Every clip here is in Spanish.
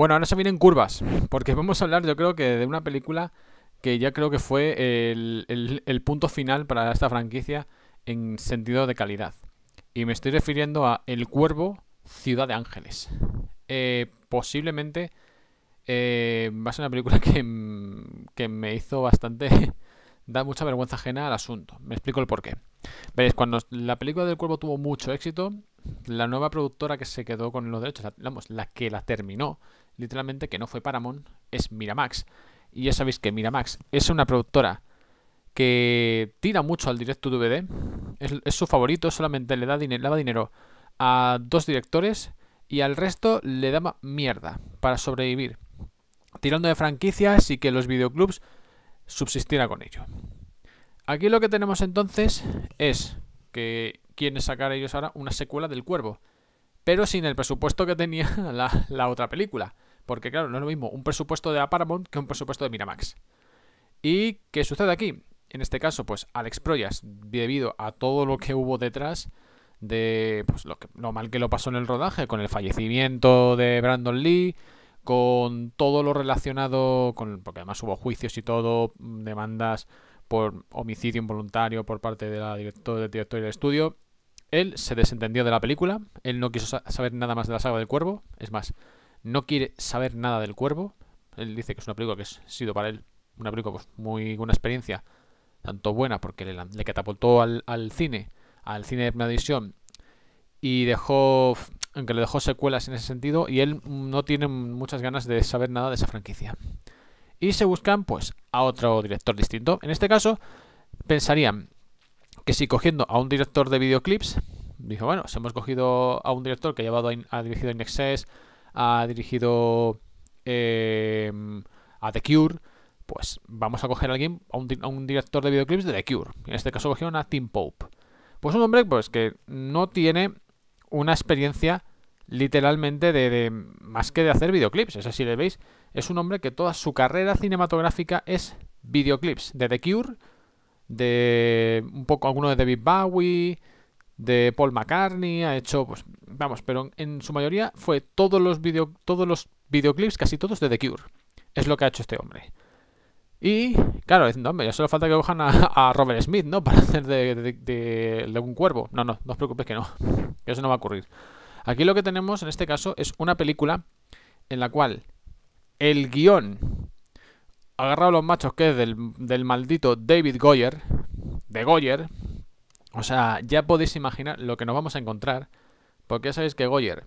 Bueno, ahora se vienen curvas, porque vamos a hablar yo creo que de una película que ya creo que fue el, punto final para esta franquicia en sentido de calidad. Y me estoy refiriendo a El Cuervo, Ciudad de Ángeles. Eh, posiblemente eh, va a ser una película que, que me hizo bastante... da mucha vergüenza ajena al asunto. Me explico el porqué. Veréis, cuando la película del cuervo tuvo mucho éxito, la nueva productora que se quedó con los derechos, la, la que la terminó, literalmente, que no fue Paramount, es Miramax. Y ya sabéis que Miramax es una productora que tira mucho al directo DVD, es, su favorito, solamente le da, dinero, le da dinero a dos directores y al resto le da mierda para sobrevivir, tirando de franquicias y que los videoclubs subsistieran con ello. Aquí lo que tenemos entonces es que quieren sacar ellos ahora una secuela del cuervo. Pero sin el presupuesto que tenía la, otra película. Porque claro, no es lo mismo un presupuesto de que un presupuesto de Miramax. ¿Y qué sucede aquí? En este caso, pues Alex Proyas, debido a todo lo que hubo detrás de pues, lo, lo mal que lo pasó en el rodaje, con el fallecimiento de Brandon Lee, con todo lo relacionado con porque además hubo juicios y todo demandas por homicidio involuntario por parte de la del director del estudio él se desentendió de la película, él no quiso saber nada más de la saga del cuervo, es más, no quiere saber nada del cuervo. Él dice que es una película que ha sido para él una película pues, muy una experiencia tanto buena porque le, le catapultó al, cine, al cine de primera y dejó, aunque le dejó secuelas en ese sentido y él no tiene muchas ganas de saber nada de esa franquicia. Y se buscan pues a otro director distinto. En este caso pensarían que si cogiendo a un director de videoclips, dijo, bueno, si hemos cogido a un director que ha, llevado a, ha dirigido Inexcess, ha dirigido em, a The Cure, pues vamos a coger a alguien, a un, director de videoclips de The Cure. En este caso cogieron a Tim Pope. Pues un hombre pues, que no tiene una experiencia literalmente de, más que de hacer videoclips. Es así, le veis, es un hombre que toda su carrera cinematográfica es videoclips de The Cure de un poco alguno de David Bowie, de Paul McCartney, ha hecho, pues, vamos, pero en su mayoría fue todos los, video, todos los videoclips, casi todos de The Cure. Es lo que ha hecho este hombre. Y, claro, diciendo, hombre, ya solo falta que cojan a, Robert Smith, ¿no? Para hacer de, de, un cuervo. No, no, no os preocupéis que no. Que eso no va a ocurrir. Aquí lo que tenemos en este caso es una película en la cual el guión agarrado los machos que es del, maldito David Goyer, de Goyer, o sea, ya podéis imaginar lo que nos vamos a encontrar, porque ya sabéis que Goyer,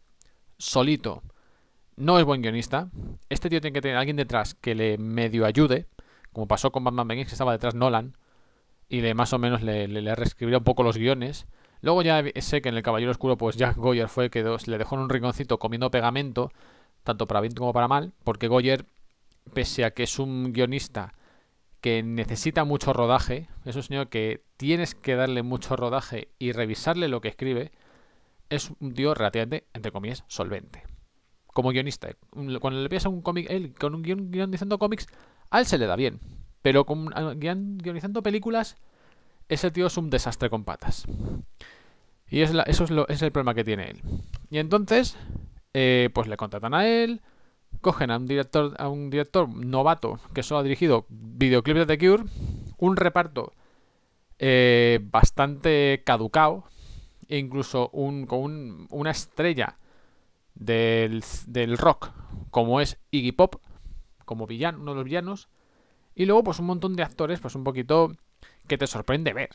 solito, no es buen guionista. Este tío tiene que tener a alguien detrás que le medio ayude, como pasó con Batman Begins, que estaba detrás Nolan, y le más o menos le, le, un poco los guiones. Luego ya sé que en El Caballero Oscuro, pues Jack Goyer fue que le dejó en un rinconcito comiendo pegamento, tanto para bien como para mal, porque Goyer pese a que es un guionista que necesita mucho rodaje, es un señor que tienes que darle mucho rodaje y revisarle lo que escribe, es un tío relativamente, entre comillas, solvente. Como guionista, cuando le pides a un cómic, él con un guion, guionizando cómics, a él se le da bien. Pero con, guionizando películas, ese tío es un desastre con patas. Y eso es, el problema que tiene él. Y entonces, eh, pues le contratan a él, cogen a un director, a un director novato que solo ha dirigido videoclips de The Cure, un reparto eh, bastante caducado, e incluso un, con una estrella del, rock, como es Iggy Pop, como villano, uno de los villanos, y luego pues un montón de actores, pues un poquito que te sorprende ver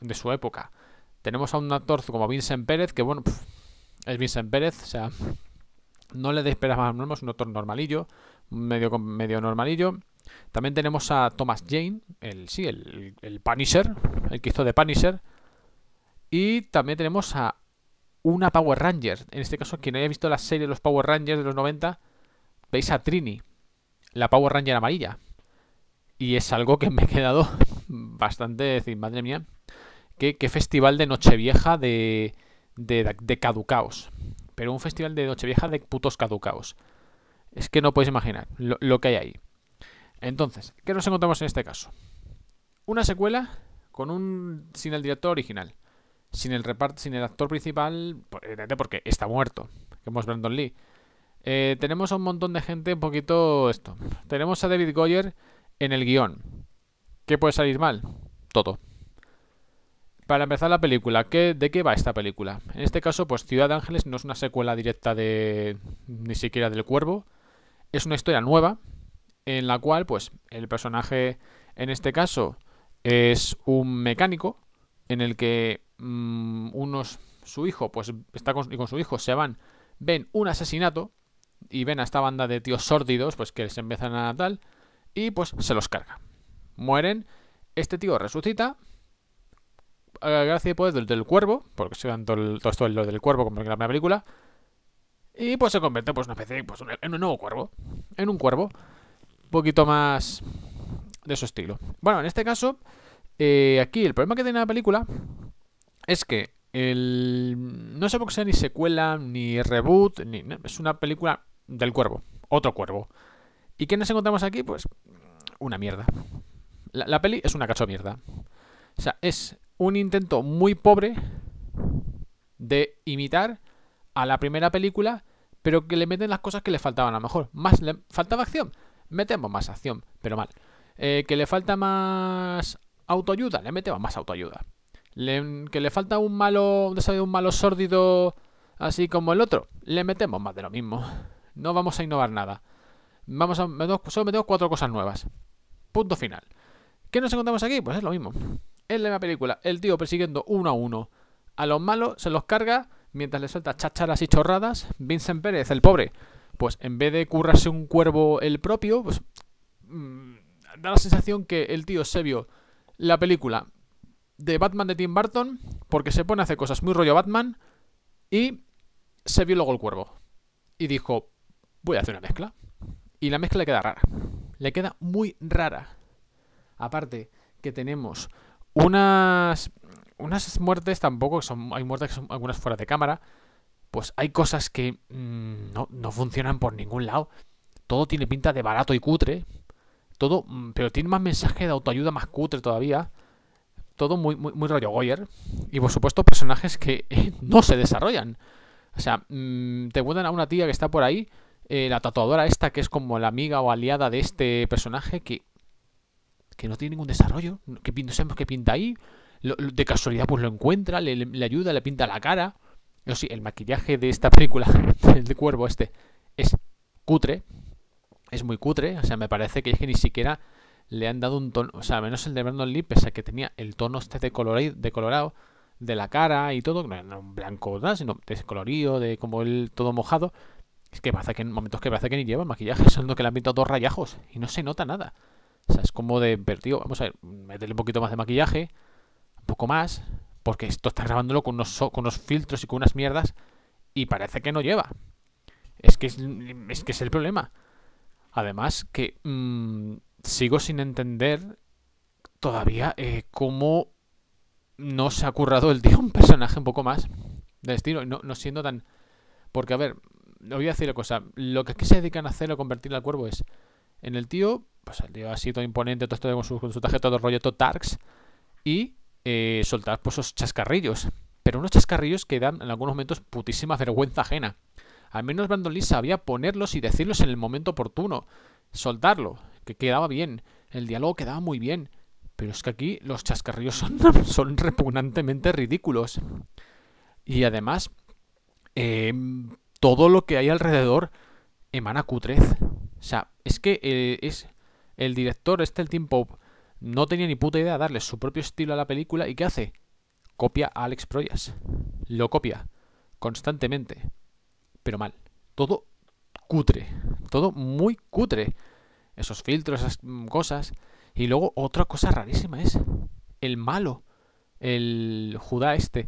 de su época. Tenemos a un actor como Vincent Pérez, que bueno, es Vincent Pérez, o sea, no le esperas es un otro normalillo, medio, medio normalillo. También tenemos a Thomas Jane, el sí, el, el Punisher, el que hizo de Punisher. Y también tenemos a una Power Ranger. En este caso, quien haya visto la serie de los Power Rangers de los 90, veis a Trini, la Power Ranger amarilla. Y es algo que me he quedado bastante, decir, madre mía, qué, festival de Nochevieja de, de, de caducaos pero un festival de vieja de putos caducaos. Es que no podéis imaginar lo, que hay ahí. Entonces, ¿qué nos encontramos en este caso? Una secuela con un sin el director original, sin el reparto, sin el actor principal, porque está muerto, que hemos Brandon Lee. Eh, tenemos a un montón de gente un poquito esto. Tenemos a David Goyer en el guión. ¿Qué puede salir mal? Todo. Para empezar la película, ¿de qué va esta película? En este caso, pues Ciudad de Ángeles no es una secuela directa de ni siquiera del Cuervo, es una historia nueva en la cual, pues, el personaje en este caso es un mecánico en el que mm, unos su hijo, pues, está con, y con su hijo se van, ven un asesinato y ven a esta banda de tíos sórdidos, pues, que les empiezan a tal y pues se los carga. Mueren, este tío resucita Gracias pues, del, del cuervo, porque se todo todo lo del cuervo como en la primera película, y pues se convierte pues, una especie, pues, en un nuevo cuervo, en un cuervo un poquito más de su estilo. Bueno, en este caso, eh, aquí el problema que tiene la película es que el, no se puede ser ni secuela, ni reboot, es una película del cuervo, otro cuervo. ¿Y qué nos encontramos aquí? Pues una mierda. La, peli es una cacho mierda. O sea, es un intento muy pobre de imitar a la primera película, pero que le meten las cosas que le faltaban a lo mejor. Más le faltaba acción, metemos más acción, pero mal. Eh, que le falta más autoayuda, le metemos más autoayuda. que le falta un malo, un, un malo sórdido así como el otro, le metemos más de lo mismo. No vamos a innovar nada. Vamos a, solo metemos cuatro cosas nuevas. Punto final. ¿Qué nos encontramos aquí? Pues es lo mismo en la misma película, el tío persiguiendo uno a uno a los malos, se los carga mientras le suelta chacharas y chorradas. Vincent Pérez, el pobre, pues en vez de currarse un cuervo el propio, pues mm, da la sensación que el tío se vio la película de Batman de Tim Burton porque se pone a hacer cosas muy rollo Batman y se vio luego el cuervo. Y dijo, voy a hacer una mezcla. Y la mezcla le queda rara. Le queda muy rara. Aparte que tenemos unas, unas muertes tampoco, son, hay muertes que son algunas fuera de cámara, pues hay cosas que mm, no, funcionan por ningún lado. Todo tiene pinta de barato y cutre. Todo, mm, pero tiene más mensaje de autoayuda más cutre todavía. Todo muy, muy, muy rollo Goyer. Y por supuesto, personajes que eh, no se desarrollan. O sea, mm, te cuentan a una tía que está por ahí, eh, la tatuadora esta, que es como la amiga o aliada de este personaje, que que no tiene ningún desarrollo, que no sabemos qué pinta ahí, de casualidad pues lo encuentra, le, ayuda, le pinta la cara. sí, el maquillaje de esta película, el de cuervo este, es cutre, es muy cutre, o sea, me parece que es que ni siquiera le han dado un tono, o sea, menos el de Brandon Lee, pese a que tenía el tono este de, de colorado de la cara y todo, no, blanco, nada, sino descolorido, de como el todo mojado. Es que pasa que en momentos que parece que ni lleva maquillaje, solo que le han pintado dos rayajos y no se nota nada. O sea, es como de, vertido. vamos a ver, meterle un poquito más de maquillaje, un poco más, porque esto está grabándolo con unos, filtros y con unas mierdas y parece que no lleva. Es que es, el problema. Además que mm, sigo sin entender todavía eh, cómo no se ha currado el día un personaje un poco más de estilo, no, siendo tan... Porque, a ver, voy a decir la cosa, lo que aquí se dedican a hacer o convertir al cuervo es en el tío, pues el tío ha sido imponente, todo esto con su, con su tarjeta, todo rollo, y eh, soltar pues, esos chascarrillos. Pero unos chascarrillos que dan en algunos momentos putísima vergüenza ajena. Al menos Brandon sabía ponerlos y decirlos en el momento oportuno. Soltarlo, que quedaba bien. El diálogo quedaba muy bien. Pero es que aquí los chascarrillos son, son repugnantemente ridículos. Y además, em, todo lo que hay alrededor emana cutrez. O sea, es que eh, es el director, este, el Tim Pope, no tenía ni puta idea de darle su propio estilo a la película y ¿qué hace? Copia a Alex Proyas. Lo copia constantemente. Pero mal. Todo cutre. Todo muy cutre. Esos filtros, esas mm, cosas. Y luego otra cosa rarísima es el malo. El Judá este.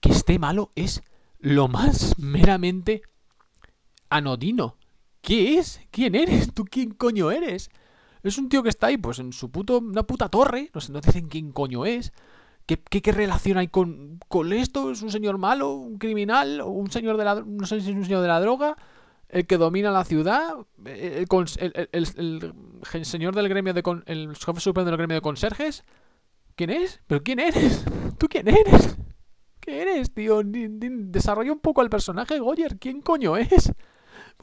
Que esté malo es lo más meramente anodino. ¿Qué es? ¿Quién eres? ¿Tú quién coño eres? Es un tío que está ahí, pues, en su puto, una puta torre. No sé, no dicen quién coño es. ¿Qué, qué, relación hay con, con, esto? ¿Es un señor malo? ¿Un criminal? ¿O un señor de la... no sé si es un señor de la droga? ¿El que domina la ciudad? ¿El, el, señor del gremio de... el jefe supremo del gremio de conserjes? ¿Quién es? ¿Pero quién eres? ¿Tú quién eres? ¿Qué eres, tío? Desarrolla un poco al personaje, Goyer. ¿Quién coño es?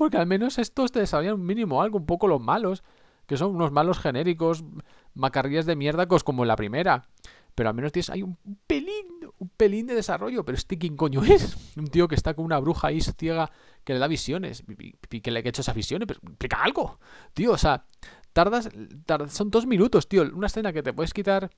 Porque al menos estos te desarrollan un mínimo algo, un poco los malos, que son unos malos genéricos, macarrillas de mierda como en la primera. Pero al menos tienes, hay un pelín, un pelín de desarrollo. Pero este quién coño es? Un tío que está con una bruja ahí ciega que le da visiones. Y, que le ha hecho esas visiones, pero explica algo. Tío, o sea, tardas, son dos minutos, tío. Una escena que te puedes quitar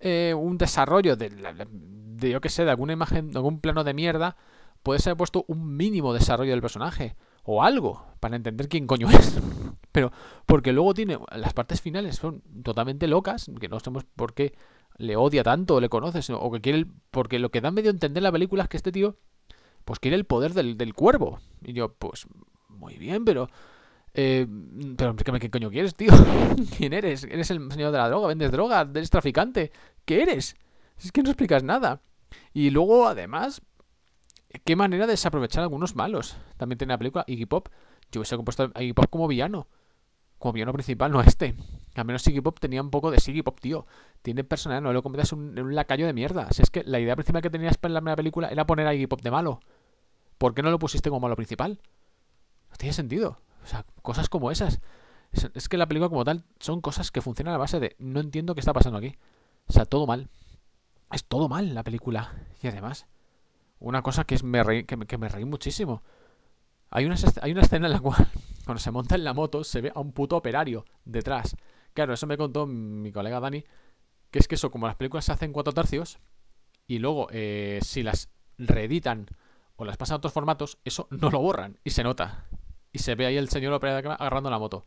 eh, un desarrollo de, de, yo qué sé, de alguna imagen, de algún plano de mierda. Puedes haber puesto un mínimo desarrollo del personaje o algo para entender quién coño es. Pero porque luego tiene las partes finales son totalmente locas, que no sabemos por qué le odia tanto o le conoces o que quiere porque lo que da medio entender la película es que este tío pues quiere el poder del, del cuervo. Y yo pues muy bien, pero eh, Pero pero ¿qué, coño quieres, tío? ¿Quién eres? ¿Eres el señor de la droga? ¿Vendes droga? ¿Eres traficante? ¿Qué eres? Es que no explicas nada. Y luego, además, qué manera de desaprovechar algunos malos. También tiene la película Iggy Pop. Yo hubiese compuesto Iggy Pop como villano. Como villano principal, no este. Al menos Iggy Pop tenía un poco de Iggy Pop, tío. Tiene personalidad, no lo conviertas en un, lacayo de mierda. Si es que la idea principal que tenías para la primera película era poner a Iggy Pop de malo. ¿Por qué no lo pusiste como malo principal? No tiene sentido. O sea, cosas como esas. Es, es que la película como tal son cosas que funcionan a base de no entiendo qué está pasando aquí. O sea, todo mal. Es todo mal la película. Y además, una cosa que, es, me reí, que, me reí muchísimo. Hay una, hay una escena en la cual, cuando se monta en la moto, se ve a un puto operario detrás. Claro, eso me contó mi colega Dani, que es que eso, como las películas se hacen cuatro tercios, y luego eh, si las reeditan o las pasan a otros formatos, eso no lo borran, y se nota. Y se ve ahí el señor operario agarrando la moto.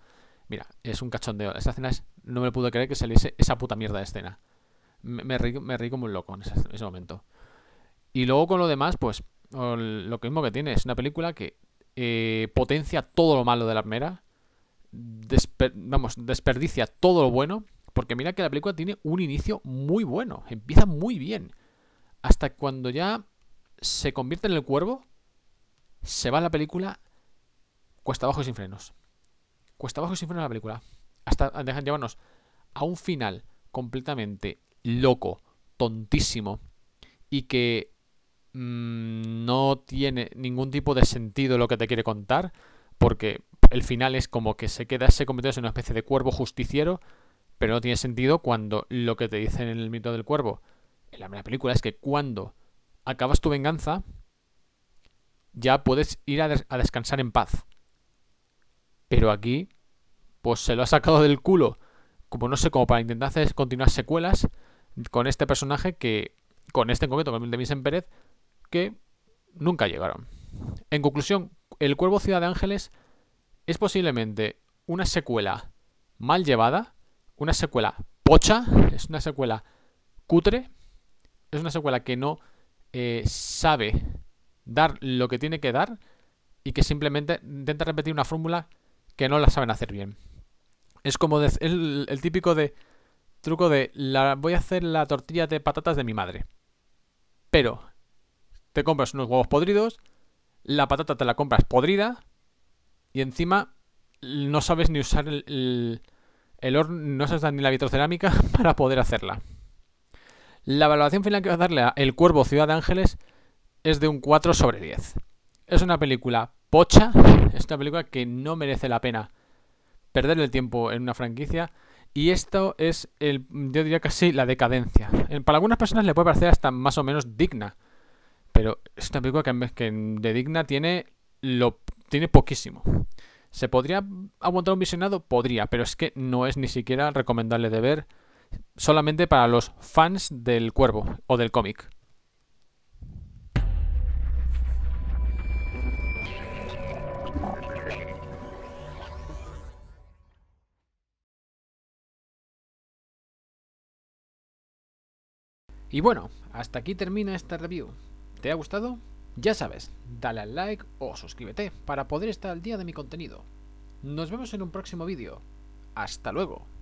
Mira, es un cachondeo. Esa escena es, no me pude creer que saliese esa puta mierda de escena. Me, reí, me como un loco en ese momento. Y luego con lo demás, pues lo mismo que tiene, es una película que eh, potencia todo lo malo de la primera, vamos, desperdicia todo lo bueno, porque mira que la película tiene un inicio muy bueno, empieza muy bien, hasta cuando ya se convierte en el cuervo, se va la película cuesta abajo y sin frenos. Cuesta abajo y sin frenos la película. Hasta dejan llevarnos a un final completamente loco, tontísimo, y que Mm, no tiene ningún tipo de sentido lo que te quiere contar, porque el final es como que se queda ese cometido en una especie de cuervo justiciero, pero no tiene sentido cuando lo que te dicen en el mito del cuervo, en la primera película, es que cuando acabas tu venganza, ya puedes ir a, descansar en paz. Pero aquí, pues se lo ha sacado del culo, como no sé, como para intentar hacer continuar secuelas con este personaje que, con este en concreto, con el de Misen Pérez, que nunca llegaron. En conclusión, El Cuervo Ciudad de Ángeles es posiblemente una secuela mal llevada, una secuela pocha, es una secuela cutre, es una secuela que no eh, sabe dar lo que tiene que dar y que simplemente intenta repetir una fórmula que no la saben hacer bien. Es como el, típico de truco de la, voy a hacer la tortilla de patatas de mi madre. Pero te compras unos huevos podridos, la patata te la compras podrida y encima no sabes ni usar el, horno, no sabes ni la vitrocerámica para poder hacerla. La valoración final que va a darle a El Cuervo Ciudad de Ángeles es de un 4 sobre 10. Es una película pocha, es una película que no merece la pena perder el tiempo en una franquicia. Y esto es, el, yo diría casi, la decadencia. Para algunas personas le puede parecer hasta más o menos digna. Pero es una película que, en que de digna tiene, lo, tiene poquísimo. ¿Se podría aguantar un visionado? Podría, pero es que no es ni siquiera recomendable de ver solamente para los fans del cuervo o del cómic. Y bueno, hasta aquí termina esta review. ¿Te ha gustado? Ya sabes, dale al like o suscríbete para poder estar al día de mi contenido. Nos vemos en un próximo vídeo. ¡Hasta luego!